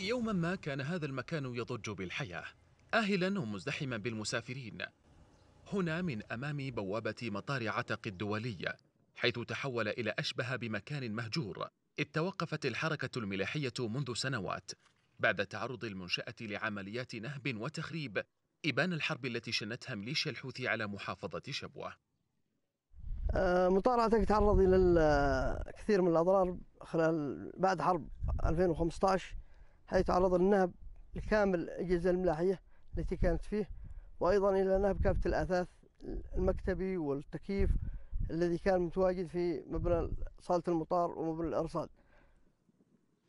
يوما ما كان هذا المكان يضج بالحياة آهلا ومزدحما بالمسافرين هنا من أمام بوابة مطار عتق الدولية حيث تحول إلى أشبه بمكان مهجور إذ توقفت الحركة الملاحية منذ سنوات بعد تعرض المنشأة لعمليات نهب وتخريب إبان الحرب التي شنتها ميليشيا الحوثي على محافظة شبوة آه، مطار عتق تعرض إلى كثير من الأضرار خلال بعد حرب 2015 حيث عرض النهب لكامل الأجهزة الملاحية التي كانت فيه وأيضا إلى نهب كافة الأثاث المكتبي والتكييف الذي كان متواجد في مبنى صالة المطار ومبنى الأرصاد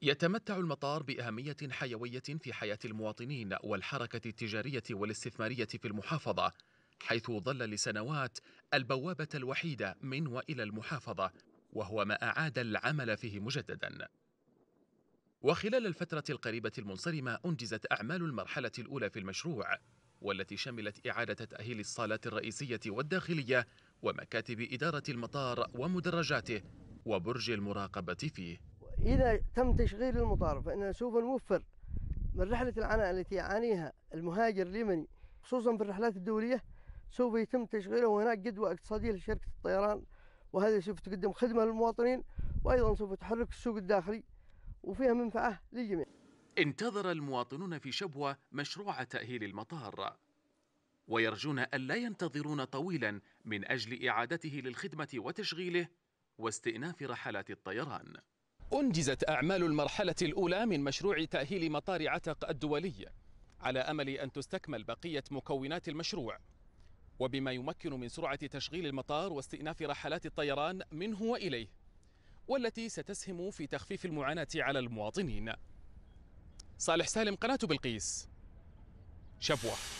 يتمتع المطار بأهمية حيوية في حياة المواطنين والحركة التجارية والاستثمارية في المحافظة حيث ظل لسنوات البوابة الوحيدة من وإلى المحافظة وهو ما أعاد العمل فيه مجدداً وخلال الفترة القريبة المنصرمة أنجزت أعمال المرحلة الأولى في المشروع والتي شملت إعادة تأهيل الصالات الرئيسية والداخلية ومكاتب إدارة المطار ومدرجاته وبرج المراقبة فيه إذا تم تشغيل المطار فإننا سوف نوفر من رحلة العناء التي يعانيها المهاجر اليمني خصوصا في الرحلات الدولية سوف يتم تشغيله وهناك جدوى اقتصادية لشركة الطيران وهذا سوف تقدم خدمة للمواطنين وأيضا سوف تحرك السوق الداخلي وفيها منفعة للجميع انتظر المواطنون في شبوة مشروع تأهيل المطار ويرجون ألا ينتظرون طويلا من أجل إعادته للخدمة وتشغيله واستئناف رحلات الطيران أنجزت أعمال المرحلة الأولى من مشروع تأهيل مطار عتق الدولي على أمل أن تستكمل بقية مكونات المشروع وبما يمكن من سرعة تشغيل المطار واستئناف رحلات الطيران منه وإليه والتي ستسهم في تخفيف المعاناة على المواطنين صالح سالم قناة بلقيس شبوه